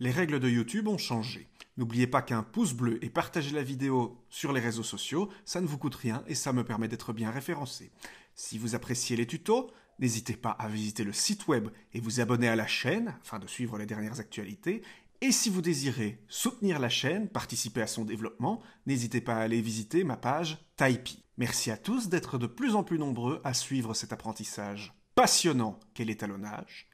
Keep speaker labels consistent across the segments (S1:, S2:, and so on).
S1: les règles de YouTube ont changé. N'oubliez pas qu'un pouce bleu et partager la vidéo sur les réseaux sociaux, ça ne vous coûte rien et ça me permet d'être bien référencé. Si vous appréciez les tutos, n'hésitez pas à visiter le site web et vous abonner à la chaîne afin de suivre les dernières actualités. Et si vous désirez soutenir la chaîne, participer à son développement, n'hésitez pas à aller visiter ma page Taipi. Merci à tous d'être de plus en plus nombreux à suivre cet apprentissage passionnant qu'est l'étalonnage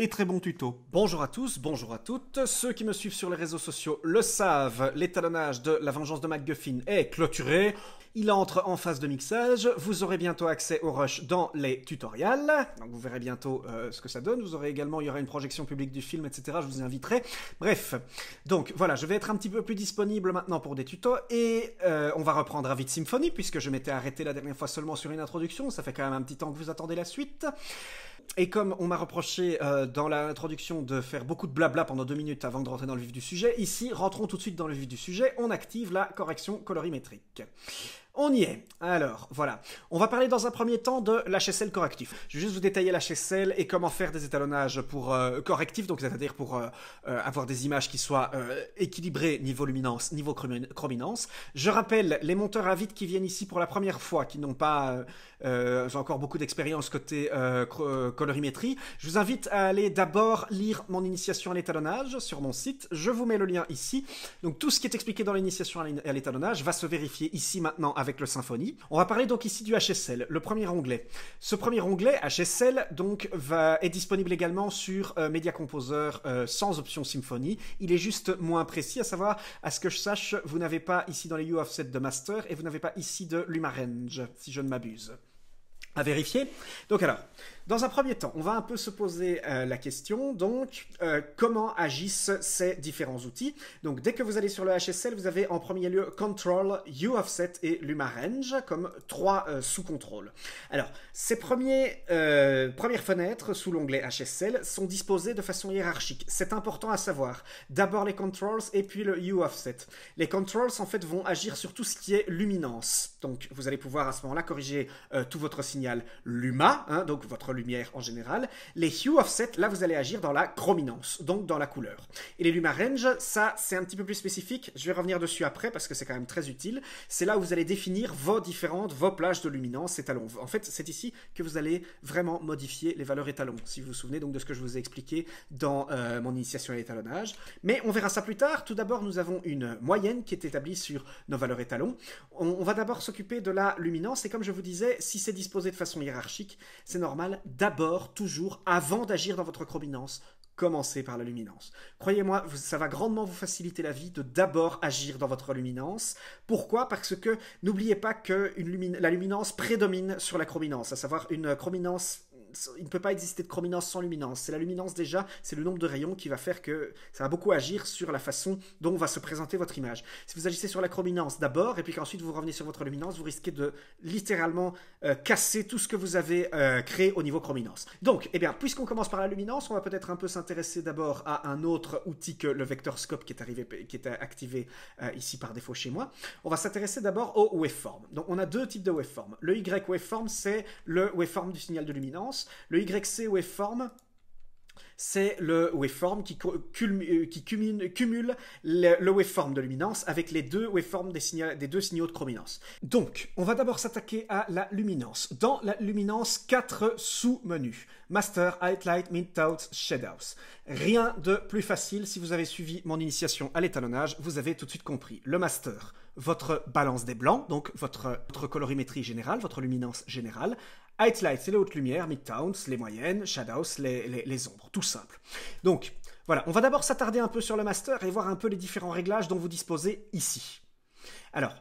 S1: et très bon tuto. Bonjour à tous, bonjour à toutes. Ceux qui me suivent sur les réseaux sociaux le savent, l'étalonnage de La Vengeance de MacGuffin est clôturé. Il entre en phase de mixage. Vous aurez bientôt accès au rush dans les tutoriels. Donc vous verrez bientôt euh, ce que ça donne. Vous aurez également, il y aura une projection publique du film, etc. Je vous inviterai. Bref, donc voilà, je vais être un petit peu plus disponible maintenant pour des tutos et euh, on va reprendre Vite Symphony puisque je m'étais arrêté la dernière fois seulement sur une introduction. Ça fait quand même un petit temps que vous attendez la suite et comme on m'a reproché euh, dans l'introduction de faire beaucoup de blabla pendant deux minutes avant de rentrer dans le vif du sujet, ici, rentrons tout de suite dans le vif du sujet, on active la correction colorimétrique. On y est. Alors, voilà. On va parler dans un premier temps de l'HSL correctif. Je vais juste vous détailler l'HSL et comment faire des étalonnages pour euh, correctif, donc c'est-à-dire pour euh, euh, avoir des images qui soient équilibrées niveau luminance, niveau chrominance. Je rappelle les monteurs à vide qui viennent ici pour la première fois, qui n'ont pas encore beaucoup d'expérience côté colorimétrie. Je vous invite à aller d'abord lire mon initiation à l'étalonnage sur mon site. Je vous mets le lien ici. Donc tout ce qui est expliqué dans l'initiation à l'étalonnage va se vérifier ici maintenant avec le symphonie. On va parler donc ici du HSL, le premier onglet. Ce premier onglet, HSL, donc, va, est disponible également sur euh, Media Composer euh, sans option symphonie. Il est juste moins précis, à savoir, à ce que je sache, vous n'avez pas ici dans les U-Offset de Master et vous n'avez pas ici de LumaRange, si je ne m'abuse. À vérifier. Donc alors, dans un premier temps, on va un peu se poser euh, la question, donc, euh, comment agissent ces différents outils Donc, dès que vous allez sur le HSL, vous avez en premier lieu Control, U-Offset et Luma Range, comme trois euh, sous-contrôles. Alors, ces premiers, premières fenêtres sous l'onglet HSL sont disposées de façon hiérarchique. C'est important à savoir. D'abord les Controls et puis le U-Offset. Les Controls, en fait, vont agir sur tout ce qui est luminance. Donc, vous allez pouvoir à ce moment-là corriger tout votre signal Luma, hein, donc votre lumière en général. Les hue offset, là, vous allez agir dans la chrominance, donc dans la couleur. Et les luma range, ça, c'est un petit peu plus spécifique. Je vais revenir dessus après parce que c'est quand même très utile. C'est là où vous allez définir vos différentes, vos plages de luminance étalons. En fait, c'est ici que vous allez vraiment modifier les valeurs étalons. Si vous vous souvenez donc de ce que je vous ai expliqué dans euh, mon initiation à l'étalonnage. Mais on verra ça plus tard. Tout d'abord, nous avons une moyenne qui est établie sur nos valeurs étalons. On, on va d'abord s'occuper de la luminance et comme je vous disais, si c'est disposé de façon hiérarchique, c'est normal d'abord, toujours, avant d'agir dans votre chrominance, commencez par la luminance. Croyez-moi, ça va grandement vous faciliter la vie de d'abord agir dans votre luminance. Pourquoi Parce que n'oubliez pas que la luminance prédomine sur la chrominance, à savoir une chrominance il ne peut pas exister de chrominance sans luminance. C'est la luminance déjà, c'est le nombre de rayons qui va faire que ça va beaucoup agir sur la façon dont va se présenter votre image. Si vous agissez sur la chrominance d'abord, et puis qu'ensuite vous revenez sur votre luminance, vous risquez de littéralement euh, casser tout ce que vous avez euh, créé au niveau chrominance. Donc, eh bien, puisqu'on commence par la luminance, on va peut-être un peu s'intéresser d'abord à un autre outil que le vectorscope qui est, arrivé, qui est activé euh, ici par défaut chez moi. On va s'intéresser d'abord aux waveforms. Donc, on a deux types de waveforms. Le Y waveform, c'est le waveform du signal de luminance. Le YC waveform, c'est le waveform qui, euh, cumule, le, waveform de luminance avec les deux waveforms des, des deux signaux de chrominance. Donc, on va d'abord s'attaquer à la luminance. Dans la luminance, quatre sous-menus. Master, Highlight, out, Shadows. Rien de plus facile, si vous avez suivi mon initiation à l'étalonnage, vous avez tout de suite compris. Le Master, votre balance des blancs, donc votre colorimétrie générale, votre luminance générale. Highlight, c'est les hautes lumières, midtowns, les moyennes, shadows, les, les ombres, tout simple. Donc, voilà, on va d'abord s'attarder un peu sur le master et voir un peu les différents réglages dont vous disposez ici. Alors,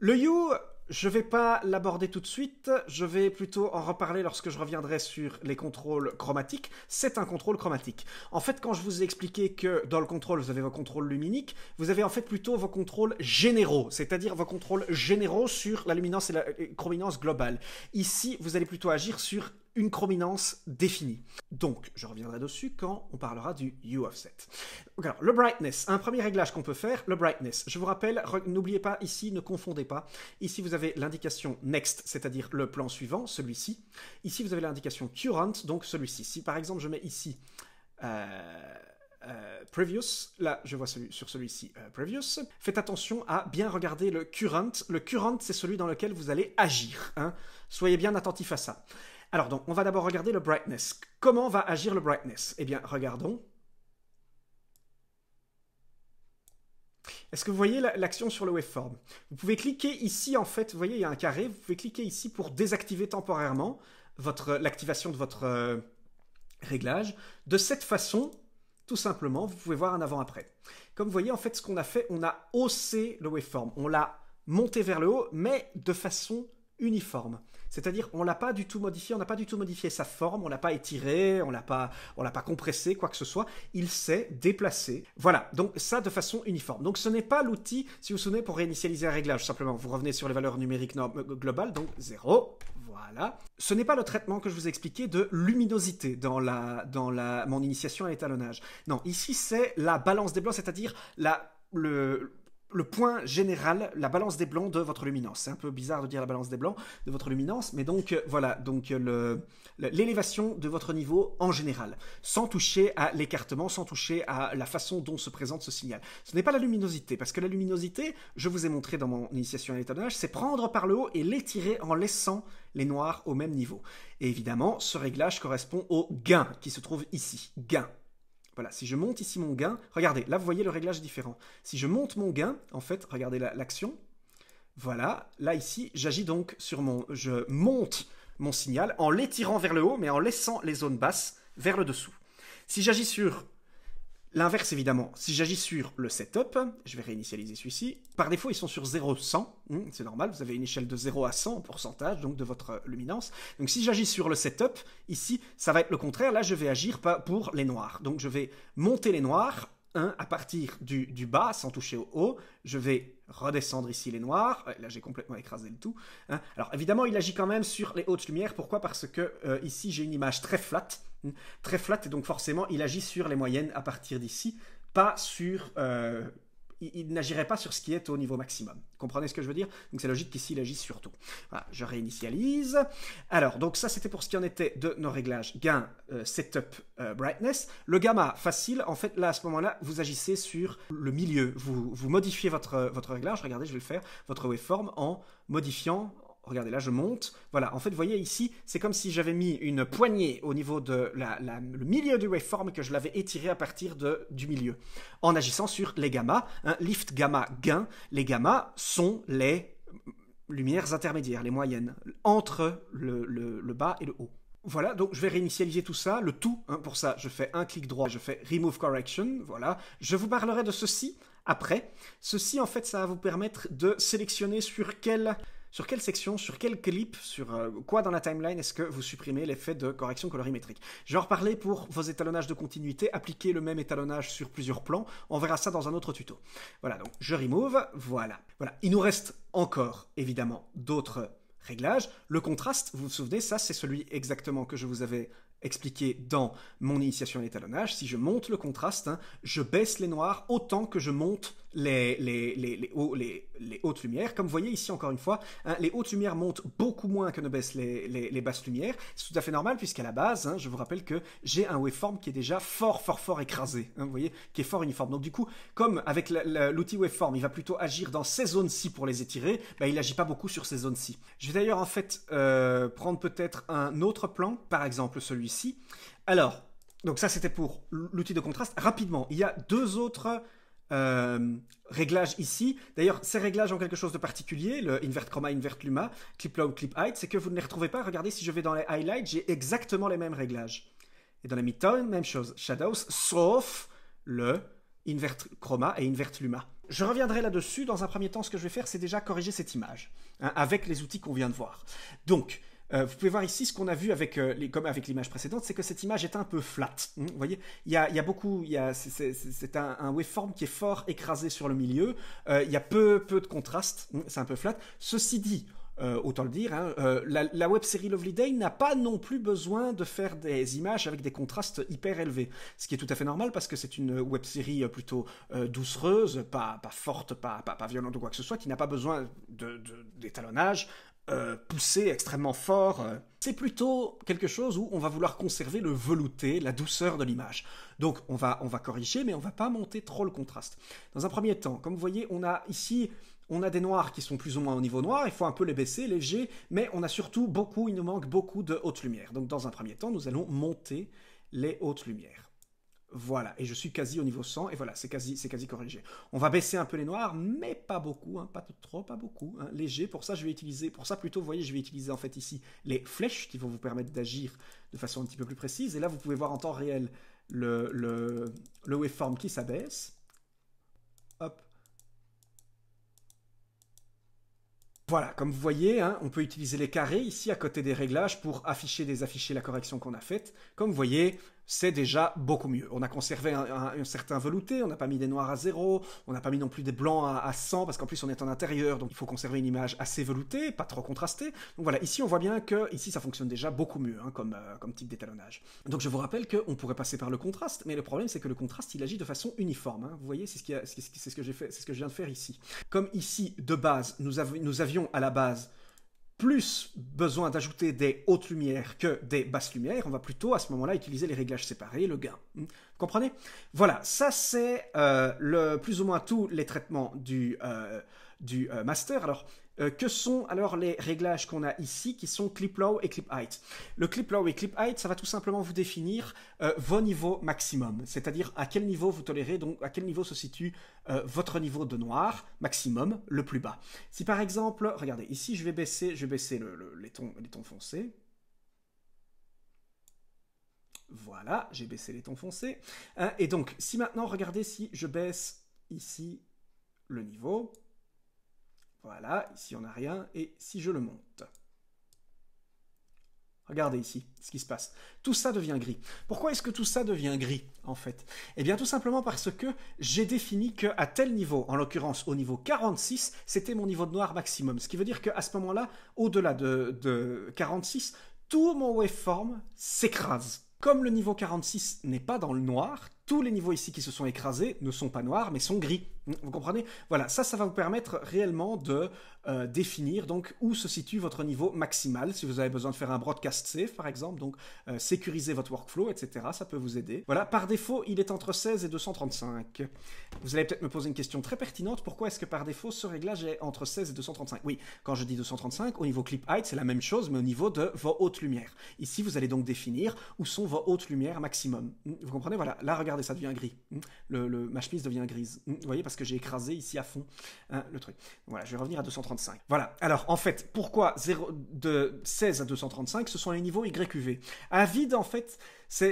S1: le hue, je vais pas l'aborder tout de suite, je vais plutôt en reparler lorsque je reviendrai sur les contrôles chromatiques. C'est un contrôle chromatique. En fait, quand je vous ai expliqué que dans le contrôle, vous avez vos contrôles luminiques, vous avez en fait plutôt vos contrôles généraux, c'est-à-dire vos contrôles généraux sur la luminance et la chrominance globale. Ici, vous allez plutôt agir sur une chrominance définie. Donc, je reviendrai dessus quand on parlera du U-offset. Alors, le brightness, un premier réglage qu'on peut faire, le brightness. Je vous rappelle, n'oubliez pas ici, ne confondez pas. Ici, vous avez l'indication next, c'est-à-dire le plan suivant, celui-ci. Ici, vous avez l'indication current, donc celui-ci. Si par exemple, je mets ici... Euh, euh, previous, là je vois celui, sur celui-ci euh, previous, faites attention à bien regarder le current. Le current, c'est celui dans lequel vous allez agir. Hein. Soyez bien attentif à ça. Alors donc, on va d'abord regarder le brightness. Comment va agir le brightness Eh bien, regardons. Est-ce que vous voyez l'action sur le waveform Vous pouvez cliquer ici, en fait, vous voyez, il y a un carré, vous pouvez cliquer ici pour désactiver temporairement l'activation de votre euh, réglage. De cette façon, tout simplement, vous pouvez voir un avant-après. Comme vous voyez, en fait, ce qu'on a fait, on a haussé le waveform. On l'a monté vers le haut, mais de façon uniforme. C'est-à-dire, on l'a pas du tout modifié, on n'a pas du tout modifié sa forme, on l'a pas étiré, on ne pas, on l'a pas compressé, quoi que ce soit. Il s'est déplacé. Voilà. Donc ça de façon uniforme. Donc ce n'est pas l'outil, si vous vous souvenez, pour réinitialiser un réglage. Simplement, vous revenez sur les valeurs numériques euh, globales, donc 0, voilà. Ce n'est pas le traitement que je vous ai expliqué de luminosité dans, la, dans la, mon initiation à l'étalonnage. Non, ici c'est la balance des blancs, c'est-à-dire la, le, le point général, la balance des blancs de votre luminance. C'est un peu bizarre de dire la balance des blancs de votre luminance, mais donc euh, voilà, donc euh, l'élévation de votre niveau en général, sans toucher à l'écartement, sans toucher à la façon dont se présente ce signal. Ce n'est pas la luminosité, parce que la luminosité, je vous ai montré dans mon initiation à l'étonnage, c'est prendre par le haut et l'étirer en laissant les noirs au même niveau. Et évidemment, ce réglage correspond au gain qui se trouve ici, gain. Voilà, si je monte ici mon gain, regardez, là vous voyez le réglage différent. Si je monte mon gain, en fait, regardez l'action, voilà, là ici, j'agis donc sur mon... Je monte mon signal en l'étirant vers le haut, mais en laissant les zones basses vers le dessous. Si j'agis sur L'inverse, évidemment, si j'agis sur le setup, je vais réinitialiser celui-ci. Par défaut, ils sont sur 0, 100. Hmm, c'est normal, vous avez une échelle de 0 à 100 pourcentage, donc de votre euh, luminance. Donc si j'agis sur le setup, ici, ça va être le contraire. Là, je vais agir pour les noirs. Donc je vais monter les noirs à partir du, bas, sans toucher au haut. Je vais redescendre ici les noirs. Là, j'ai complètement écrasé le tout. Hein. Alors évidemment, il agit quand même sur les hautes lumières. Pourquoi Parce que euh, ici, j'ai une image très flatte très flat, et donc forcément, il agit sur les moyennes à partir d'ici, pas sur... Euh, il, n'agirait pas sur ce qui est au niveau maximum. Comprenez ce que je veux dire Donc c'est logique qu'ici, il agisse sur tout. je réinitialise. Alors, donc ça, c'était pour ce qui en était de nos réglages gain, euh, setup, euh, brightness. Le gamma, facile. En fait, là, à ce moment-là, vous agissez sur le milieu. Vous, vous modifiez votre, votre réglage. Regardez, je vais le faire, votre waveform, en modifiant Regardez, là, je monte. Voilà, en fait, vous voyez ici, c'est comme si j'avais mis une poignée au niveau de la, le milieu du waveform que je l'avais étiré à partir de, du milieu, en agissant sur les gammas, un hein, lift, gamma, gain. Les gammas sont les lumières intermédiaires, les moyennes, entre le, le, bas et le haut. Voilà, donc je vais réinitialiser tout ça, le tout. Hein, pour ça, je fais un clic droit, je fais Remove Correction, voilà. Je vous parlerai de ceci après. Ceci, en fait, ça va vous permettre de sélectionner sur quel sur quelle section, sur quel clip, sur euh, quoi dans la timeline est-ce que vous supprimez l'effet de correction colorimétrique Je vais en reparler pour vos étalonnages de continuité, appliquer le même étalonnage sur plusieurs plans, on verra ça dans un autre tuto. Voilà, donc je remove, voilà. Voilà, il nous reste encore, évidemment, d'autres réglages. Le contraste, vous vous souvenez, ça c'est celui exactement que je vous avais expliqué dans mon initiation à l'étalonnage. Si je monte le contraste, hein, je baisse les noirs autant que je monte les, hautes lumières. Comme vous voyez ici, encore une fois, hein, les hautes lumières montent beaucoup moins que ne baissent les, basses lumières. C'est tout à fait normal puisqu'à la base, hein, je vous rappelle que j'ai un waveform qui est déjà fort, fort, fort écrasé, hein, vous voyez, qui est fort uniforme. Donc du coup, comme avec l'outil waveform, il va plutôt agir dans ces zones-ci pour les étirer, ben, il n'agit pas beaucoup sur ces zones-ci. Je vais d'ailleurs en fait euh, prendre peut-être un autre plan, par exemple celui-ci. Alors, donc ça c'était pour l'outil de contraste. Rapidement, il y a deux autres... Euh, réglages ici. D'ailleurs, ces réglages ont quelque chose de particulier, le invert chroma, invert luma, clip low, clip height, c'est que vous ne les retrouvez pas. Regardez, si je vais dans les highlights, j'ai exactement les mêmes réglages. Et dans les Midtones, même chose, shadows, sauf le invert chroma et invert luma. Je reviendrai là-dessus. Dans un premier temps, ce que je vais faire, c'est déjà corriger cette image hein, avec les outils qu'on vient de voir. Donc, euh, vous pouvez voir ici ce qu'on a vu avec, euh, les, comme avec l'image précédente, c'est que cette image est un peu flat. Hein, vous voyez, il y a, il y a beaucoup, c'est un, un, waveform qui est fort écrasé sur le milieu. Euh, il y a peu, peu de contraste, hein, c'est un peu flat. Ceci dit, autant le dire, hein, la, la, web série Lovely Day n'a pas non plus besoin de faire des images avec des contrastes hyper élevés, ce qui est tout à fait normal parce que c'est une web série plutôt doucereuse, pas, pas forte, pas, pas, pas, violente ou quoi que ce soit, qui n'a pas besoin d'étalonnage, euh, poussé, extrêmement fort. Euh, c'est plutôt quelque chose où on va vouloir conserver le velouté, la douceur de l'image. Donc on va, on va corriger, mais on va pas monter trop le contraste. Dans un premier temps, comme vous voyez, on a ici on a des noirs qui sont plus ou moins au niveau noir, il faut un peu les baisser, léger, mais on a surtout beaucoup, il nous manque beaucoup de hautes lumières. Donc dans un premier temps, nous allons monter les hautes lumières. Voilà, et je suis quasi au niveau 100, et voilà, c'est quasi, c'est quasi corrigé. On va baisser un peu les noirs, mais pas beaucoup, hein, pas trop, pas beaucoup, hein. léger. Pour ça, je vais utiliser, pour ça plutôt, vous voyez, je vais utiliser en fait ici les flèches qui vont vous permettre d'agir de façon un petit peu plus précise. Et là, vous pouvez voir en temps réel le, le, le waveform qui s'abaisse. Hop, Voilà, comme vous voyez, hein, on peut utiliser les carrés ici à côté des réglages pour afficher, désafficher la correction qu'on a faite. Comme vous voyez, c'est déjà beaucoup mieux. On a conservé un, certain velouté, on n'a pas mis des noirs à zéro, on n'a pas mis non plus des blancs à, 100, parce qu'en plus on est en intérieur, donc il faut conserver une image assez veloutée, pas trop contrastée. Donc voilà, ici on voit bien que ici ça fonctionne déjà beaucoup mieux hein, euh, comme, type d'étalonnage. Donc je vous rappelle qu'on pourrait passer par le contraste, mais le problème c'est que le contraste il agit de façon uniforme. Hein. Vous voyez, c'est ce, que j'ai fait, c'est ce que je viens de faire ici. Comme ici, de base, nous avions à la base plus besoin d'ajouter des hautes lumières que des basses lumières, on va plutôt à ce moment-là utiliser les réglages séparés, le gain. Hmm. Vous comprenez Voilà, ça c'est euh, le plus ou moins tous les traitements du, euh, du euh, master. Alors, euh, que sont alors les réglages qu'on a ici qui sont clip low et clip height Le clip low et clip height, ça va tout simplement vous définir euh, vos niveaux maximum, c'est-à-dire à quel niveau vous tolérez, donc à quel niveau se situe euh, votre niveau de noir maximum, le plus bas. Si par exemple, regardez, ici je vais baisser, je vais les, tons, les tons foncés, voilà, j'ai baissé les tons foncés. Hein, et donc, si maintenant, regardez, si je baisse ici le niveau, voilà, ici on n'a rien, et si je le monte, Regardez ici ce qui se passe. Tout ça devient gris. Pourquoi est-ce que tout ça devient gris, en fait Eh bien, tout simplement parce que j'ai défini qu'à tel niveau, en l'occurrence au niveau 46, c'était mon niveau de noir maximum. Ce qui veut dire qu'à ce moment-là, au-delà de, 46, tout mon waveform s'écrase. Comme le niveau 46 n'est pas dans le noir, tous les niveaux ici qui se sont écrasés ne sont pas noirs, mais sont gris. Mm, vous comprenez Voilà, ça, ça va vous permettre réellement de euh, définir donc où se situe votre niveau maximal. Si vous avez besoin de faire un broadcast safe, par exemple, donc euh, sécuriser votre workflow, etc., ça peut vous aider. Voilà, par défaut, il est entre 16 et 235. Vous allez peut-être me poser une question très pertinente. Pourquoi est-ce que par défaut, ce réglage est entre 16 et 235 Oui, quand je dis 235, au niveau clip height, c'est la même chose, mais au niveau de vos hautes lumières. Ici, vous allez donc définir où sont vos hautes lumières maximum. Mm, vous comprenez Voilà, là, regardez, ça devient gris. Mm, le, le ma devient grise. Vous voyez, que j'ai écrasé ici à fond hein, le truc. Voilà, je vais revenir à 235. Voilà, alors en fait, pourquoi 0, de 16 à 235 Ce sont les niveaux YQV. À vide, en fait,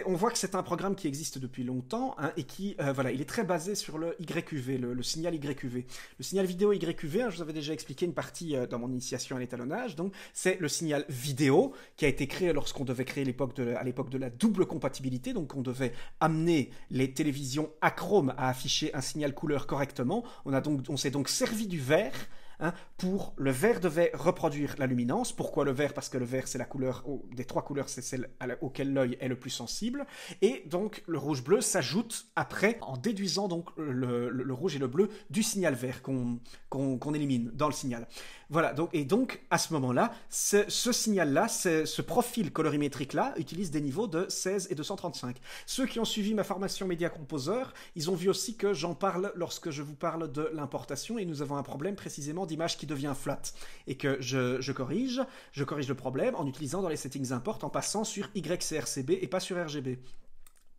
S1: on voit que c'est un programme qui existe depuis longtemps hein, et qui, euh, voilà, il est très basé sur le YQV, le, signal YQV. Le signal vidéo YQV, hein, je vous avais déjà expliqué une partie euh, dans mon initiation à l'étalonnage, donc c'est le signal vidéo qui a été créé lorsqu'on devait créer l'époque à l'époque de la double compatibilité, donc on devait amener les télévisions à chrome à afficher un signal couleur correctement. On, on s'est donc servi du vert Hein, pour le vert devait reproduire la luminance. Pourquoi le vert Parce que le vert, c'est la couleur, des trois couleurs, c'est celle laquelle l'œil est le plus sensible. Et donc, le rouge-bleu s'ajoute après, en déduisant donc le, rouge et le bleu du signal vert qu'on élimine dans le signal. Voilà, donc, et donc à ce moment-là, ce, signal-là, ce profil colorimétrique-là utilise des niveaux de 16 et 135. Ceux qui ont suivi ma formation Média Composer, ils ont vu aussi que j'en parle lorsque je vous parle de l'importation et nous avons un problème précisément d'image qui devient flat et que je, je, corrige, je corrige le problème en utilisant dans les settings import en passant sur YCRCB et pas sur RGB.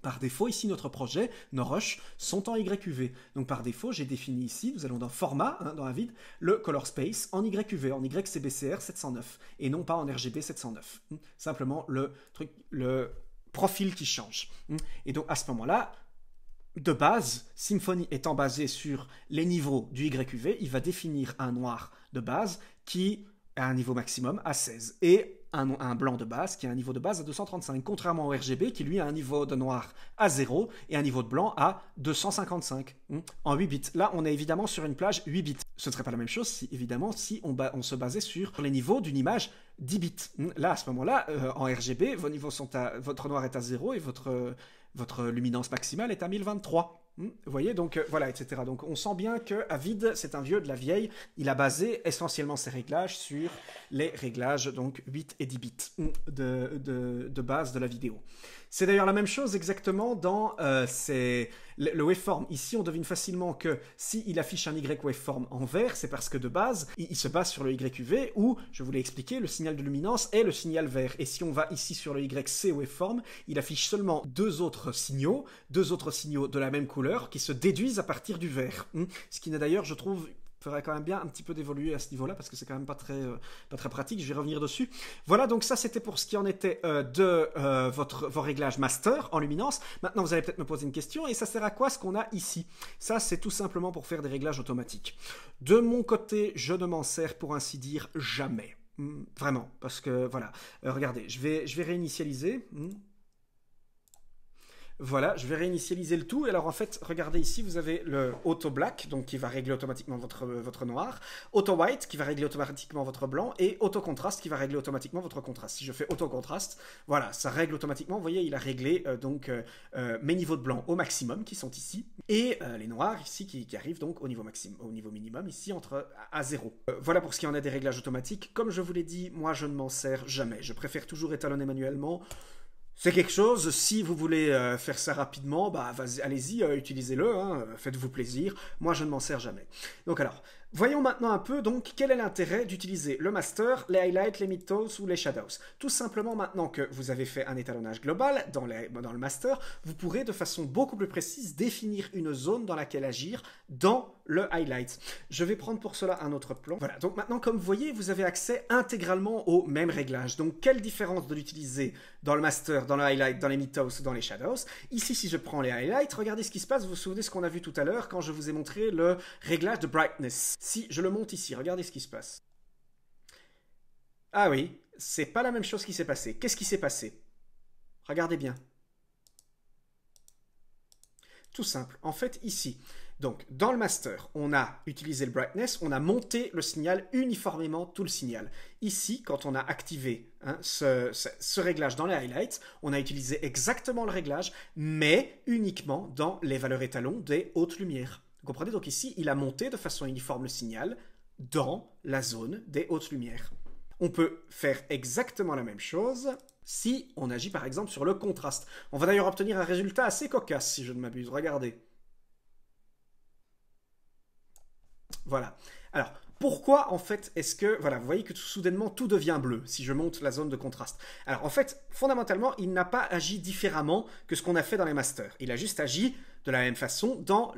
S1: Par défaut, ici, notre projet, nos rushs, sont en YQV. Donc par défaut, j'ai défini ici, nous allons dans format, hein, dans la vide, le color space en YQV, en YCBCR 709, et non pas en RGB 709. Hmm, simplement le truc, le profil qui change. Hmm, et donc à ce moment-là, de base, Symfony étant basé sur les niveaux du YQV, il va définir un noir de base qui a un niveau maximum à 16. Et un, blanc de base qui a un niveau de base à 235, contrairement au RGB qui lui a un niveau de noir à 0 et un niveau de blanc à 255 hmm. en 8 bits. Là, on est évidemment sur une plage 8 bits. Ce ne serait pas la même chose si, évidemment, si on, se basait sur les niveaux d'une image 10 bits. Hmm. Là, à ce moment-là, euh, en RGB, vos niveaux sont à, votre noir est à 0 et votre, euh, votre luminance maximale est à 1023. Hmm, voyez, donc euh, voilà, etc. Donc on sent bien que Avid, c'est un vieux de la vieille. Il a basé essentiellement ses réglages sur les réglages donc 8 et 10 bits hmm, de, de, de base de la vidéo. C'est d'ailleurs la même chose exactement dans euh, le, waveform. Ici, on devine facilement que s'il affiche un Y waveform en vert, c'est parce que de base, il, se base sur le YUV où, je vous l'ai expliqué, le signal de luminance est le signal vert. Et si on va ici sur le YC waveform, il affiche seulement deux autres signaux, deux autres signaux de la même couleur qui se déduisent à partir du vert. Hmm. Ce qui n'est d'ailleurs, je trouve, Faudrait quand même bien un petit peu d'évoluer à ce niveau-là parce que c'est quand même pas très, euh, pas très pratique. Je vais revenir dessus. Voilà, donc ça c'était pour ce qui en était euh, de euh, votre, vos réglages master en luminance. Maintenant, vous allez peut-être me poser une question et ça sert à quoi ce qu'on a ici Ça, c'est tout simplement pour faire des réglages automatiques. De mon côté, je ne m'en sers pour ainsi dire jamais. Hmm, vraiment, parce que voilà, regardez, je vais, je vais réinitialiser. Hmm. Voilà, je vais réinitialiser le tout. Et alors en fait, regardez ici, vous avez le auto black, donc qui va régler automatiquement votre, votre noir, auto white qui va régler automatiquement votre blanc, et auto contrast qui va régler automatiquement votre contraste. Si je fais auto contrast, voilà, ça règle automatiquement. Vous voyez, il a réglé euh, donc euh, euh, mes niveaux de blanc au maximum qui sont ici, et les noirs ici qui, arrivent donc au niveau maximum, au niveau minimum ici entre à 0. voilà pour ce qui en est des réglages automatiques. Comme je vous l'ai dit, moi je ne m'en sers jamais. Je préfère toujours étalonner manuellement. C'est quelque chose, si vous voulez euh, faire ça rapidement, bah, allez-y, euh, utilisez-le, hein, faites-vous plaisir. Moi, je ne m'en sers jamais. Donc alors, Voyons maintenant un peu donc quel est l'intérêt d'utiliser le master, les highlights, les midtones ou les shadows. Tout simplement maintenant que vous avez fait un étalonnage global dans, le master, vous pourrez de façon beaucoup plus précise définir une zone dans laquelle agir dans le highlight. Je vais prendre pour cela un autre plan. Voilà, donc maintenant comme vous voyez, vous avez accès intégralement aux mêmes réglages. Donc quelle différence de l'utiliser dans le master, dans le highlight, dans les midtones ou dans les shadows Ici, si je prends les highlights, regardez ce qui se passe. Vous vous souvenez ce qu'on a vu tout à l'heure quand je vous ai montré le réglage de brightness. Si je le monte ici, regardez ce qui se passe. Ah oui, c'est pas la même chose qui s'est passée. Qu'est-ce qui s'est passé Regardez bien. Tout simple. En fait, ici, donc dans le master, on a utilisé le brightness, on a monté le signal uniformément, tout le signal. Ici, quand on a activé hein, ce, ce, réglage dans les highlights, on a utilisé exactement le réglage, mais uniquement dans les valeurs étalons des hautes lumières. Vous comprenez Donc ici, il a monté de façon uniforme le signal dans la zone des hautes lumières. On peut faire exactement la même chose si on agit par exemple sur le contraste. On va d'ailleurs obtenir un résultat assez cocasse si je ne m'abuse. Regardez. Voilà. Alors, pourquoi en fait est-ce que voilà vous voyez que tout, soudainement tout devient bleu si je monte la zone de contraste alors en fait fondamentalement il n'a pas agi différemment que ce qu'on a fait dans les masters il a juste agi de la même façon dans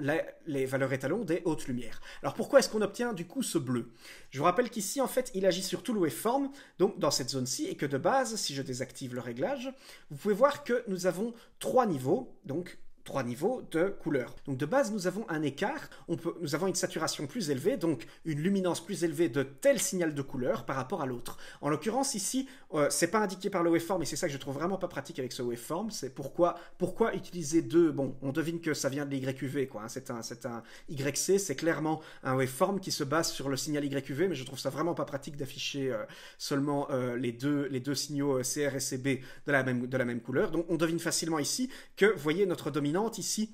S1: les, valeurs étalons des hautes lumières. Alors pourquoi est-ce qu'on obtient du coup ce bleu Je vous rappelle qu'ici en fait il agit sur tout le waveform, donc dans cette zone-ci, et que de base, si je désactive le réglage, vous pouvez voir que nous avons trois niveaux, donc trois niveaux de couleur. Donc de base, nous avons un écart, on peut, nous avons une saturation plus élevée, donc une luminance plus élevée de tel signal de couleur par rapport à l'autre. En l'occurrence, ici, euh, c'est pas indiqué par le waveform, et c'est ça que je trouve vraiment pas pratique avec ce waveform, c'est pourquoi, pourquoi utiliser deux... Bon, on devine que ça vient de l'YQV, quoi. Hein. c'est un, un YC, c'est clairement un waveform qui se base sur le signal YQV, mais je trouve ça vraiment pas pratique d'afficher euh, seulement euh, les, deux, les deux signaux CR et CB de la, même, de la même couleur. Donc on devine facilement ici que, voyez, notre dominant ici,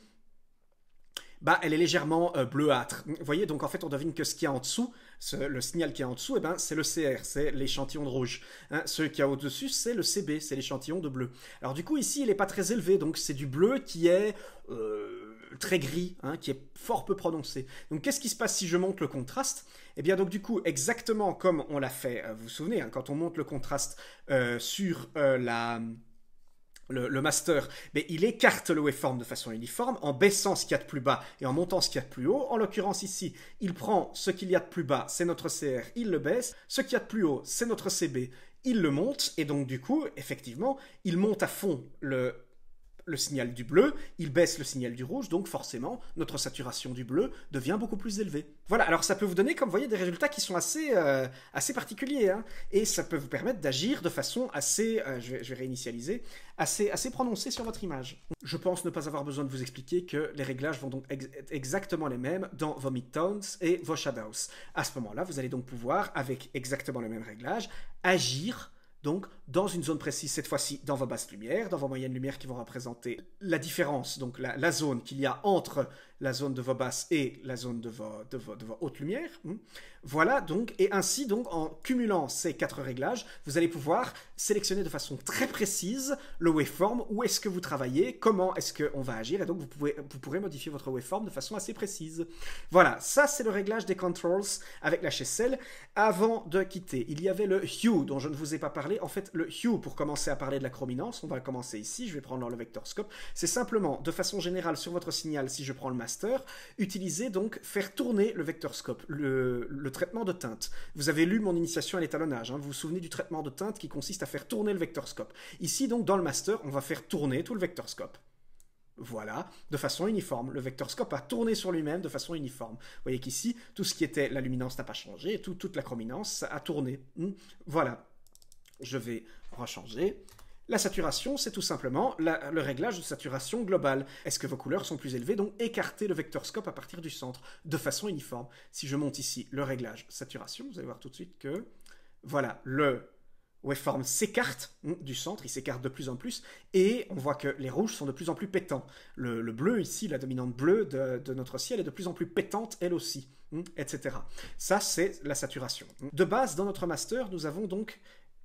S1: bah, elle est légèrement euh, bleuâtre. Vous voyez, donc en fait, on devine que ce qu'il y a en dessous, le signal qui est en dessous, eh ben, c'est le CR, c'est l'échantillon de rouge. Hein, ce qu'il y a au-dessus, c'est le CB, c'est l'échantillon de bleu. Alors du coup, ici, il n'est pas très élevé, donc c'est du bleu qui est euh, très gris, hein, qui est fort peu prononcé. Donc qu'est-ce qui se passe si je monte le contraste Eh bien, donc du coup, exactement comme on l'a fait, euh, vous vous souvenez, hein, quand on monte le contraste sur la le, master, mais il écarte le waveform de façon uniforme en baissant ce qu'il y a de plus bas et en montant ce qu'il y a de plus haut. En l'occurrence ici, il prend ce qu'il y a de plus bas, c'est notre CR, il le baisse, ce qu'il y a de plus haut, c'est notre CB, il le monte, et donc du coup, effectivement, il monte à fond le le signal du bleu, il baisse le signal du rouge, donc forcément, notre saturation du bleu devient beaucoup plus élevée. Voilà, alors ça peut vous donner, comme vous voyez, des résultats qui sont assez, euh, assez particuliers, hein. et ça peut vous permettre d'agir de façon assez, euh, je, vais, réinitialiser, assez, assez prononcée sur votre image. Je pense ne pas avoir besoin de vous expliquer que les réglages vont donc être exactement les mêmes dans vos midtones et vos shadows. À ce moment-là, vous allez donc pouvoir, avec exactement le même réglage agir donc dans une zone précise, cette fois-ci dans vos basses lumières, dans vos moyennes lumières qui vont représenter la différence, donc la, zone qu'il y a entre la zone de vos basses et la zone de vos, de vos, hautes lumières. Hmm. Voilà donc, et ainsi donc en cumulant ces quatre réglages, vous allez pouvoir sélectionner de façon très précise le waveform, où est-ce que vous travaillez, comment est-ce qu'on va agir, et donc vous, pouvez, vous pourrez modifier votre waveform de façon assez précise. Voilà, ça c'est le réglage des controls avec la HSL. Avant de quitter, il y avait le hue dont je ne vous ai pas parlé, en fait le hue pour commencer à parler de la chrominance. On va commencer ici. Je vais prendre le vectorscope. C'est simplement, de façon générale, sur votre signal, si je prends le master, utiliser donc, faire tourner le vectorscope, le, le traitement de teinte. Vous avez lu mon initiation à l'étalonnage. Hein. Vous vous souvenez du traitement de teinte qui consiste à faire tourner le vectorscope. Ici, donc, dans le master, on va faire tourner tout le vectorscope. Voilà, de façon uniforme. Le vectorscope a tourné sur lui-même de façon uniforme. Vous voyez qu'ici, tout ce qui était la luminance n'a pas changé, toute la chrominance a tourné. Hmm. Voilà, je vais rechanger. La saturation, c'est tout simplement le réglage de saturation globale. Est-ce que vos couleurs sont plus élevées Donc écartez le vectorscope à partir du centre, de façon uniforme. Si je monte ici le réglage saturation, vous allez voir tout de suite que, voilà, le waveform s'écarte hmm, du centre, il s'écarte de plus en plus, et on voit que les rouges sont de plus en plus pétants. Le, bleu ici, la dominante bleue de, notre ciel est de plus en plus pétante elle aussi, hmm, etc. Ça, c'est la saturation. De base, dans notre master, nous avons donc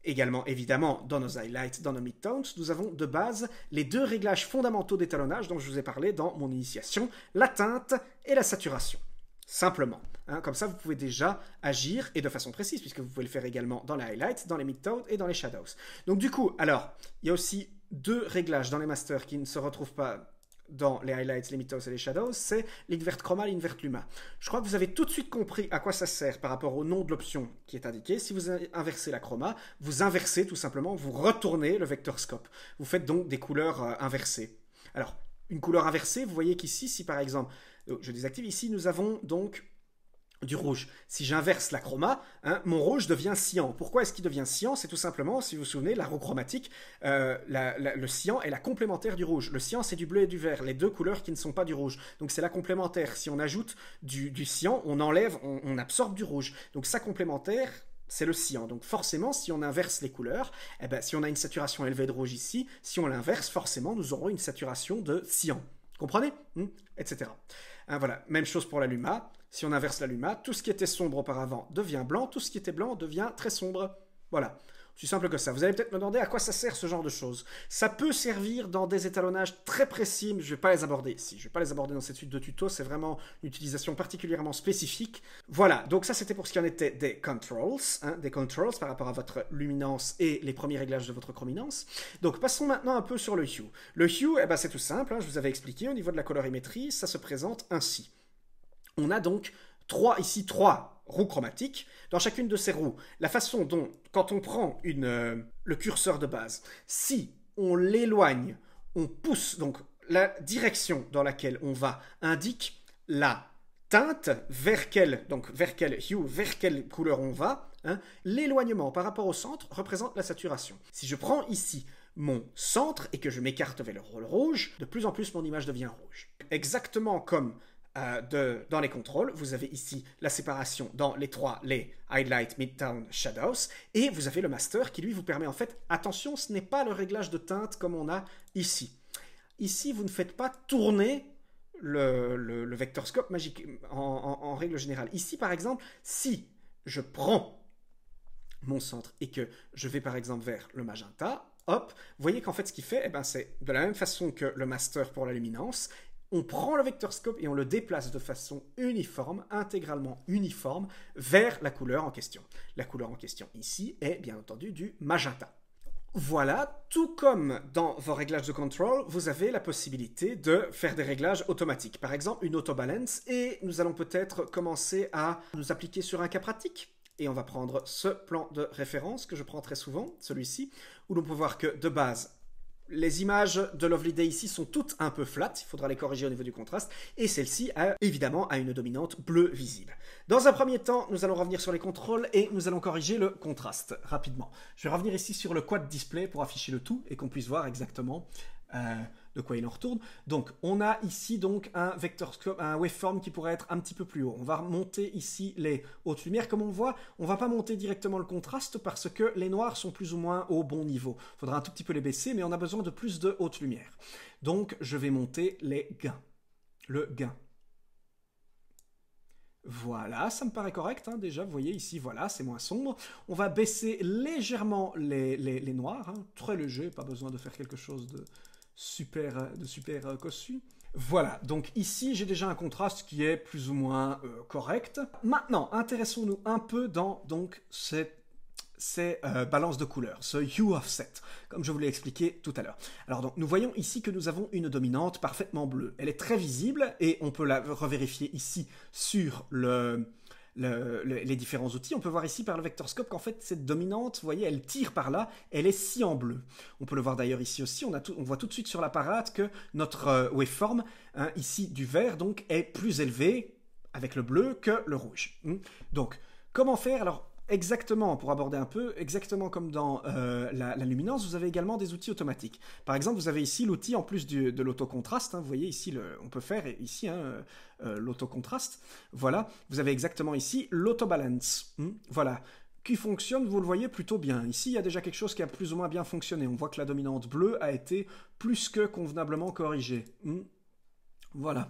S1: Également, évidemment, dans nos highlights, dans nos midtones, nous avons de base les deux réglages fondamentaux d'étalonnage dont je vous ai parlé dans mon initiation, la teinte et la saturation. Simplement. Hein, comme ça, vous pouvez déjà agir et de façon précise, puisque vous pouvez le faire également dans les highlights, dans les midtones et dans les shadows. Donc du coup, alors, il y a aussi deux réglages dans les masters qui ne se retrouvent pas dans les highlights, les mythos et les shadows, c'est l'invert chroma, l'invert luma. Je crois que vous avez tout de suite compris à quoi ça sert par rapport au nom de l'option qui est indiqué. Si vous inversez la chroma, vous inversez tout simplement, vous retournez le vector scope. Vous faites donc des couleurs euh, inversées. Alors, une couleur inversée, vous voyez qu'ici, si par exemple, euh, je désactive, ici nous avons donc du rouge. Si j'inverse la chroma, hein, mon rouge devient cyan. Pourquoi est-ce qu'il devient cyan C'est tout simplement, si vous vous souvenez, la roue chromatique, euh, le cyan est la complémentaire du rouge. Le cyan, c'est du bleu et du vert, les deux couleurs qui ne sont pas du rouge. Donc c'est la complémentaire. Si on ajoute du, du cyan, on enlève, on, absorbe du rouge. Donc sa complémentaire, c'est le cyan. Donc forcément, si on inverse les couleurs, eh ben, si on a une saturation élevée de rouge ici, si on l'inverse, forcément, nous aurons une saturation de cyan. Comprenez hmm Etc. Hein, voilà, même chose pour la si on inverse l'alluma, tout ce qui était sombre auparavant devient blanc, tout ce qui était blanc devient très sombre. Voilà. Aussi simple que ça. Vous allez peut-être me demander à quoi ça sert ce genre de choses. Ça peut servir dans des étalonnages très précis, mais je ne vais pas les aborder ici. Je ne vais pas les aborder dans cette suite de tutos. C'est vraiment une utilisation particulièrement spécifique. Voilà. Donc ça, c'était pour ce qui en était des controls, hein, des controls par rapport à votre luminance et les premiers réglages de votre chrominance. Donc passons maintenant un peu sur le hue. Le hue, eh ben, c'est tout simple. Hein. je vous avais expliqué au niveau de la colorimétrie, ça se présente ainsi. On a donc trois, ici trois roues chromatiques dans chacune de ces roues. La façon dont, quand on prend une, euh, le curseur de base, si on l'éloigne, on pousse, donc la direction dans laquelle on va indique la teinte vers quelle, donc vers quelle hue, vers quelle couleur on va. Hein. L'éloignement par rapport au centre représente la saturation. Si je prends ici mon centre et que je m'écarte vers le rôle rouge, de plus en plus mon image devient rouge. Exactement comme euh, dans les contrôles, vous avez ici la séparation dans les trois, les Highlight, Midtown, Shadows, et vous avez le master qui lui vous permet en fait, attention, ce n'est pas le réglage de teinte comme on a ici. Ici, vous ne faites pas tourner le, le, scope vectorscope magique en, règle générale. Ici, par exemple, si je prends mon centre et que je vais par exemple vers le magenta, hop, vous voyez qu'en fait ce qu'il fait, eh ben, c'est de la même façon que le master pour la luminance, on prend le scope et on le déplace de façon uniforme, intégralement uniforme, vers la couleur en question. La couleur en question ici est bien entendu du magenta. Voilà, tout comme dans vos réglages de contrôle, vous avez la possibilité de faire des réglages automatiques. Par exemple, une auto-balance et nous allons peut-être commencer à nous appliquer sur un cas pratique. Et on va prendre ce plan de référence que je prends très souvent, celui-ci, où l'on peut voir que de base, les images de Lovely Day ici sont toutes un peu flattes, il faudra les corriger au niveau du contraste, et celle-ci a évidemment a une dominante bleue visible. Dans un premier temps, nous allons revenir sur les contrôles et nous allons corriger le contraste rapidement. Je vais revenir ici sur le quad display pour afficher le tout et qu'on puisse voir exactement euh, de quoi il en retourne. Donc on a ici donc un un waveform qui pourrait être un petit peu plus haut. On va monter ici les hautes lumières. Comme on voit, on va pas monter directement le contraste parce que les noirs sont plus ou moins au bon niveau. Faudra un tout petit peu les baisser, mais on a besoin de plus de hautes lumières. Donc je vais monter les gains. Le gain. Voilà, ça me paraît correct. Hein. déjà, vous voyez ici, voilà, c'est moins sombre. On va baisser légèrement les, noirs, hein. très léger, pas besoin de faire quelque chose de, super, euh, de super euh, cossus. Voilà, donc ici j'ai déjà un contraste qui est plus ou moins euh, correct. Maintenant, intéressons-nous un peu dans donc ces balance de couleurs, ce hue offset, comme je vous l'ai expliqué tout à l'heure. Alors donc, nous voyons ici que nous avons une dominante parfaitement bleue. Elle est très visible et on peut la revérifier ici sur le les différents outils. On peut voir ici par le scope qu'en fait cette dominante, vous voyez, elle tire par là, elle est si en bleu. On peut le voir d'ailleurs ici aussi, on, a on voit tout de suite sur l'appareil que notre euh, waveform, hein, ici du vert, donc, est plus élevé avec le bleu que le rouge. Hmm. Donc, comment faire Alors, Exactement, pour aborder un peu, exactement comme dans euh, la, luminance, vous avez également des outils automatiques. Par exemple, vous avez ici l'outil en plus de l'autocontraste. Hein, vous voyez ici, le, on peut faire ici hein, euh, euh, l'autocontraste. Voilà, vous avez exactement ici l'autobalance. balance. Hein, voilà, qui fonctionne, vous le voyez plutôt bien. Ici, il y a déjà quelque chose qui a plus ou moins bien fonctionné. On voit que la dominante bleue a été plus que convenablement corrigée. Hein. Voilà.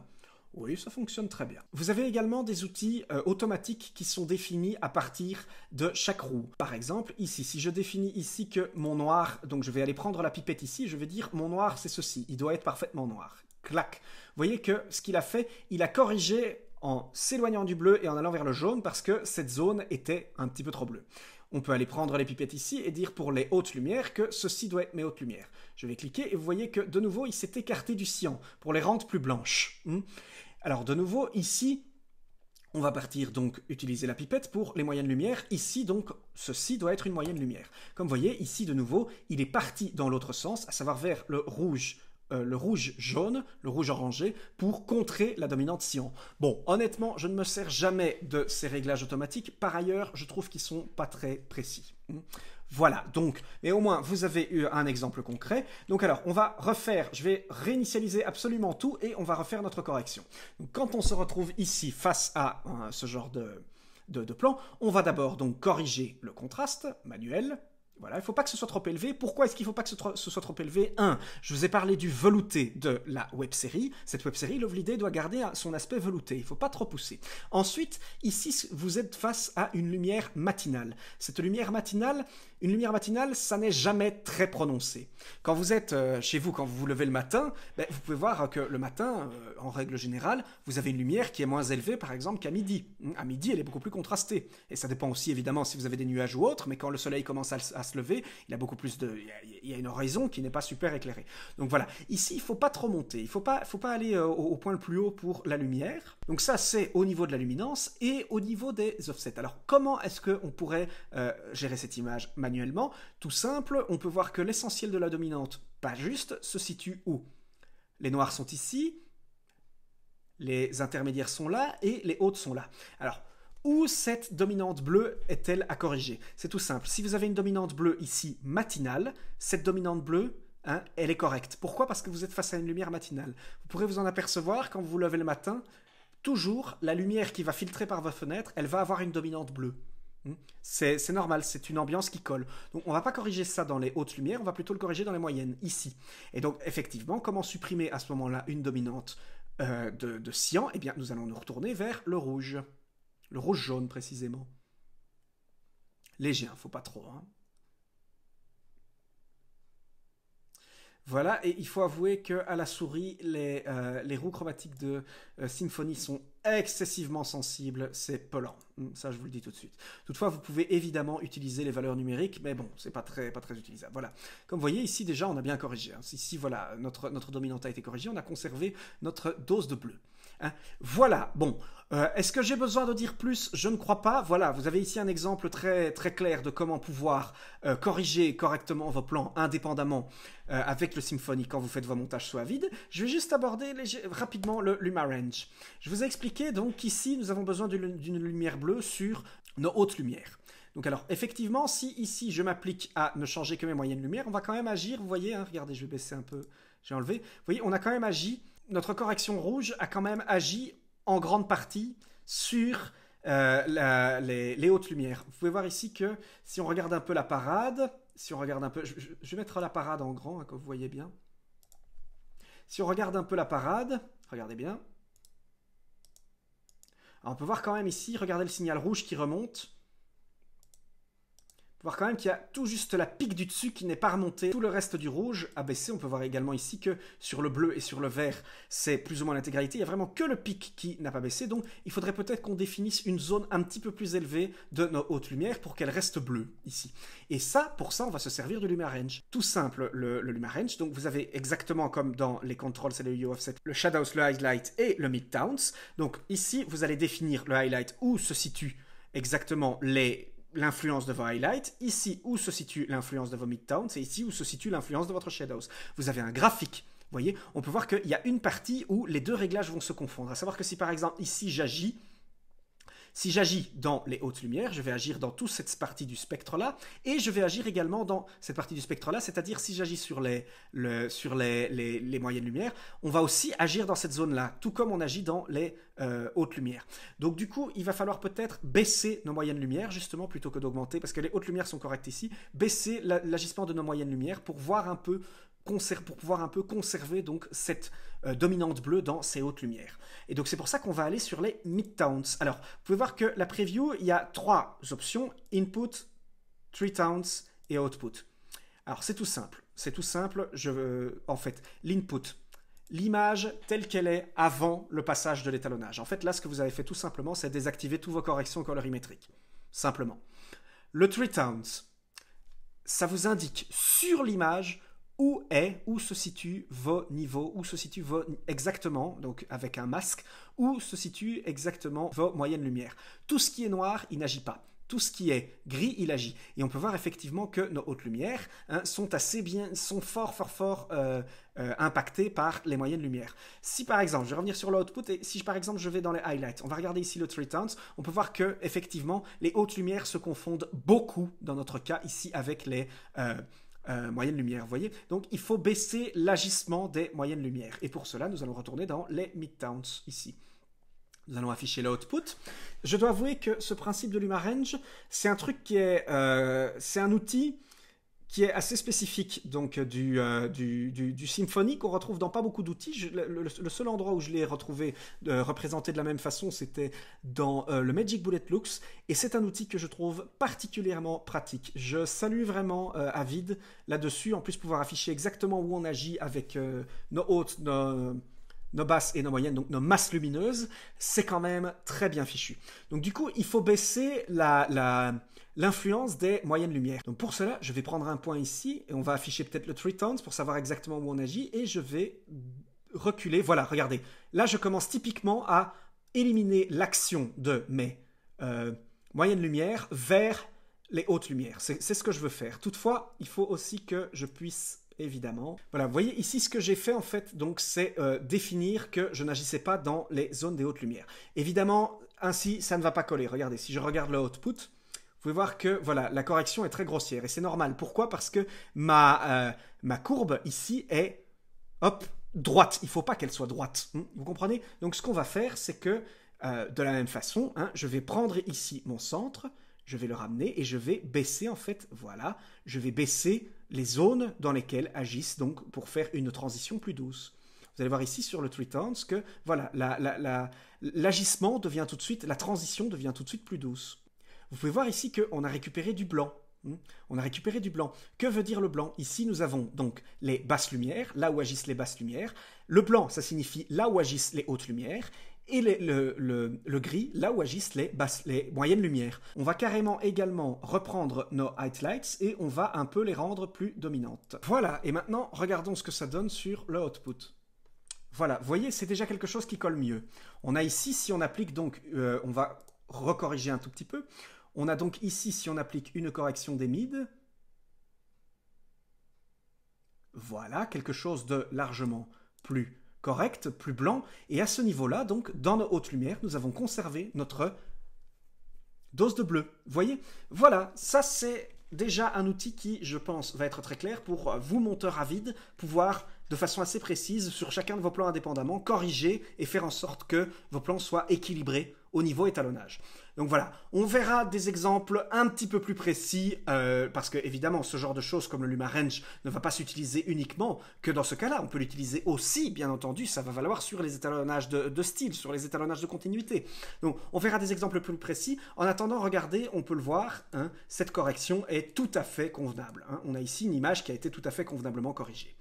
S1: Oui, ça fonctionne très bien. Vous avez également des outils euh, automatiques qui sont définis à partir de chaque roue. Par exemple, ici, si je définis ici que mon noir, donc je vais aller prendre la pipette ici, je vais dire mon noir c'est ceci, il doit être parfaitement noir. Clac. Vous voyez que ce qu'il a fait, il a corrigé en s'éloignant du bleu et en allant vers le jaune parce que cette zone était un petit peu trop bleue. On peut aller prendre les pipettes ici et dire pour les hautes lumières que ceci doit être mes hautes lumières. Je vais cliquer et vous voyez que de nouveau il s'est écarté du cyan pour les rendre plus blanches. Hmm. Alors de nouveau, ici, on va partir donc utiliser la pipette pour les moyennes lumières. Ici, donc, ceci doit être une moyenne lumière. Comme vous voyez, ici, de nouveau, il est parti dans l'autre sens, à savoir vers le rouge euh, le rouge jaune, le rouge orangé, pour contrer la dominante cyan. Bon, honnêtement, je ne me sers jamais de ces réglages automatiques. Par ailleurs, je trouve qu'ils sont pas très précis. Voilà, donc, et au moins, vous avez eu un exemple concret. Donc alors, on va refaire, je vais réinitialiser absolument tout et on va refaire notre correction. quand on se retrouve ici face à euh, ce genre de, de, plan, on va d'abord donc corriger le contraste manuel, voilà, il ne faut pas que ce soit trop élevé. Pourquoi est-ce qu'il ne faut pas que ce, soit trop élevé 1. Je vous ai parlé du velouté de la web série. Cette web série, Love Day doit garder son aspect velouté. Il ne faut pas trop pousser. Ensuite, ici, vous êtes face à une lumière matinale. Cette lumière matinale, une lumière matinale, ça n'est jamais très prononcé. Quand vous êtes euh, chez vous, quand vous vous levez le matin, ben, vous pouvez voir euh, que le matin, euh, en règle générale, vous avez une lumière qui est moins élevée, par exemple, qu'à midi. Hum, à midi, elle est beaucoup plus contrastée. Et ça dépend aussi, évidemment, si vous avez des nuages ou autre, mais quand le soleil commence à, se lever, il a beaucoup plus de il y a une raison qui n'est pas super éclairée. Donc voilà, ici, il faut pas trop monter, il faut pas, faut pas aller euh, au, point le plus haut pour la lumière. Donc ça, c'est au niveau de la luminance et au niveau des offsets. Alors comment est-ce qu'on pourrait euh, gérer cette image manuellement Tout simple, on peut voir que l'essentiel de la dominante, pas juste, se situe où Les noirs sont ici, les intermédiaires sont là et les hautes sont là. Alors, où cette dominante bleue est-elle à corriger C'est tout simple. Si vous avez une dominante bleue ici matinale, cette dominante bleue, hein, elle est correcte. Pourquoi Parce que vous êtes face à une lumière matinale. Vous pourrez vous en apercevoir quand vous vous levez le matin. Toujours, la lumière qui va filtrer par vos fenêtres, elle va avoir une dominante bleue. Hmm. C'est normal, c'est une ambiance qui colle. Donc on ne va pas corriger ça dans les hautes lumières, on va plutôt le corriger dans les moyennes, ici. Et donc effectivement, comment supprimer à ce moment-là une dominante euh, de, de cyan Eh bien nous allons nous retourner vers le rouge. Le rouge jaune précisément. Léger, hein, faut pas trop. Hein. Voilà, et il faut avouer que à la souris, les, euh, les roues chromatiques de euh, symphonie sont excessivement sensibles, c'est pelant. Hum, ça, je vous le dis tout de suite. Toutefois, vous pouvez évidemment utiliser les valeurs numériques, mais bon, c'est pas très, pas très utilisable. Voilà. Comme vous voyez, ici, déjà, on a bien corrigé. Hein. Ici, voilà, notre, notre dominante a été corrigée, on a conservé notre dose de bleu. Hein, voilà, bon. Euh, est-ce que j'ai besoin de dire plus Je ne crois pas. Voilà, vous avez ici un exemple très très clair de comment pouvoir euh, corriger correctement vos plans indépendamment euh, avec le Symfony quand vous faites vos montages soit vide. Je vais juste aborder rapidement le Luma Range, Je vous ai expliqué donc ici nous avons besoin d'une lumière bleue sur nos hautes lumières. Donc alors, effectivement, si ici je m'applique à ne changer que mes moyennes lumières, on va quand même agir, vous voyez, hein, regardez, je vais baisser un peu, j'ai enlevé, vous voyez, on a quand même agi notre correction rouge a quand même agi en grande partie sur euh, les, hautes lumières. Vous pouvez voir ici que si on regarde un peu la parade, si on regarde un peu, je, vais mettre la parade en grand, comme hein, vous voyez bien. Si on regarde un peu la parade, regardez bien, on peut voir quand même ici, regardez le signal rouge qui remonte voir quand même qu'il y a tout juste la pique du dessus qui n'est pas remontée. Tout le reste du rouge a baissé. On peut voir également ici que sur le bleu et sur le vert, c'est plus ou moins l'intégralité. Il n'y a vraiment que le pic qui n'a pas baissé. Donc il faudrait peut-être qu'on définisse une zone un petit peu plus élevée de nos hautes lumières pour qu'elle reste bleue ici. Et ça, pour ça, on va se servir du Luma Range. Tout simple, le, le Luma Range. Donc vous avez exactement comme dans les contrôles c'est le U offset, le Shadows, le Highlight et le Midtowns. Donc ici, vous allez définir le Highlight où se situent exactement les l'influence de vos highlights, ici où se situe l'influence de vos midtowns, c'est ici où se situe l'influence de votre shadows. Vous avez un graphique. Vous voyez, on peut voir qu'il y a une partie où les deux réglages vont se confondre. À savoir que si par exemple ici j'agis, si j'agis dans les hautes lumières, je vais agir dans toute cette partie du spectre-là, et je vais agir également dans cette partie du spectre-là, c'est-à-dire si j'agis sur, les, sur les, moyennes lumières, on va aussi agir dans cette zone-là, tout comme on agit dans les euh, hautes lumières. Donc du coup, il va falloir peut-être baisser nos moyennes lumières, justement, plutôt que d'augmenter, parce que les hautes lumières sont correctes ici, baisser l'agissement de nos moyennes lumières pour voir un peu pour pouvoir un peu conserver donc cette euh, dominante bleue dans ces hautes lumières. Et donc c'est pour ça qu'on va aller sur les mid-towns. Alors, vous pouvez voir que la preview, il y a trois options, input, three towns et output. Alors c'est tout simple, c'est tout simple, je veux, en fait, l'input, l'image telle qu'elle est avant le passage de l'étalonnage. En fait, là, ce que vous avez fait tout simplement, c'est désactiver toutes vos corrections colorimétriques, simplement. Le three towns, ça vous indique sur l'image où est, où se situe vos niveaux, où se situe vos, exactement, donc avec un masque, où se situe exactement vos moyennes lumières. Tout ce qui est noir, il n'agit pas. Tout ce qui est gris, il agit. Et on peut voir effectivement que nos hautes lumières hein, sont assez bien, sont fort, fort, fort euh, euh, impactées par les moyennes lumières. Si par exemple, je vais revenir sur l'output et si par exemple je vais dans les highlights, on va regarder ici le Three tones, on peut voir que effectivement les hautes lumières se confondent beaucoup dans notre cas ici avec les. Euh, euh, moyenne lumière, lumière vous voyez Donc il faut baisser l'agissement des moyennes lumières. Et pour cela, nous allons retourner dans les midtowns ici. Nous allons afficher l'output. Je dois avouer que ce principe de Range, c'est un truc qui est... Euh, c'est un outil qui est assez spécifique donc euh, du, euh, symphonique qu'on retrouve dans pas beaucoup d'outils. Le, seul endroit où je l'ai retrouvé euh, représenté de la même façon, c'était dans le Magic Bullet Looks, et c'est un outil que je trouve particulièrement pratique. Je salue vraiment Avid là-dessus, en plus pouvoir afficher exactement où on agit avec nos hautes, nos basses et nos moyennes, donc nos masses lumineuses, c'est quand même très bien fichu. Donc du coup, il faut baisser la l'influence des moyennes lumières. Donc pour cela, je vais prendre un point ici et on va afficher peut-être le Three tones pour savoir exactement où on agit et je vais reculer. Voilà, regardez. Là, je commence typiquement à éliminer l'action de mes euh, moyennes lumières vers les hautes lumières. C'est ce que je veux faire. Toutefois, il faut aussi que je puisse évidemment. Voilà, vous voyez ici ce que j'ai fait en fait, donc c'est euh, définir que je n'agissais pas dans les zones des hautes lumières. Évidemment, ainsi, ça ne va pas coller. Regardez, si je regarde le output, pouvez voir que voilà, la correction est très grossière et c'est normal. Pourquoi Parce que ma, euh, ma courbe ici est hop droite. Il faut pas qu'elle soit droite. Hein, vous comprenez Donc ce qu'on va faire, c'est que euh, de la même façon, hein, je vais prendre ici mon centre, je vais le ramener et je vais baisser en fait. Voilà, je vais baisser les zones dans lesquelles agissent donc pour faire une transition plus douce. Vous allez voir ici sur le 3 towns que voilà, l'agissement la, devient tout de suite, la transition devient tout de suite plus douce. Vous pouvez voir ici qu'on a récupéré du blanc. Hmm. On a récupéré du blanc. Que veut dire le blanc Ici, nous avons donc les basses lumières, là où agissent les basses lumières. Le blanc, ça signifie là où agissent les hautes lumières. Et le, gris, là où agissent les, moyennes lumières. On va carrément également reprendre nos highlights et on va un peu les rendre plus dominantes. Voilà, et maintenant, regardons ce que ça donne sur le output. Voilà, vous voyez, c'est déjà quelque chose qui colle mieux. On a ici, si on applique donc, euh, on va recorriger un tout petit peu, on a donc ici, si on applique une correction des mid, voilà quelque chose de largement plus correct, plus blanc. Et à ce niveau-là, donc, dans nos hautes lumières, nous avons conservé notre dose de bleu. Voyez Voilà, ça c'est déjà un outil qui, je pense, va être très clair pour vous, monteurs avides, pouvoir, de façon assez précise, sur chacun de vos plans indépendamment, corriger et faire en sorte que vos plans soient équilibrés au niveau étalonnage. Donc voilà, on verra des exemples un petit peu plus précis, euh, parce que évidemment, ce genre de choses comme le Luma Range ne va pas s'utiliser uniquement que dans ce cas-là. On peut l'utiliser aussi, bien entendu, ça va valoir sur les étalonnages de, style, sur les étalonnages de continuité. Donc on verra des exemples plus précis. En attendant, regardez, on peut le voir, hein, cette correction est tout à fait convenable. Hein. On a ici une image qui a été tout à fait convenablement corrigée.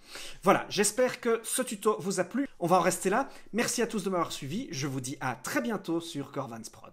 S1: Voilà, j'espère que ce tuto vous a plu. On va en rester là. Merci à tous de m'avoir suivi. Je vous dis à très bientôt sur Corvans Prod.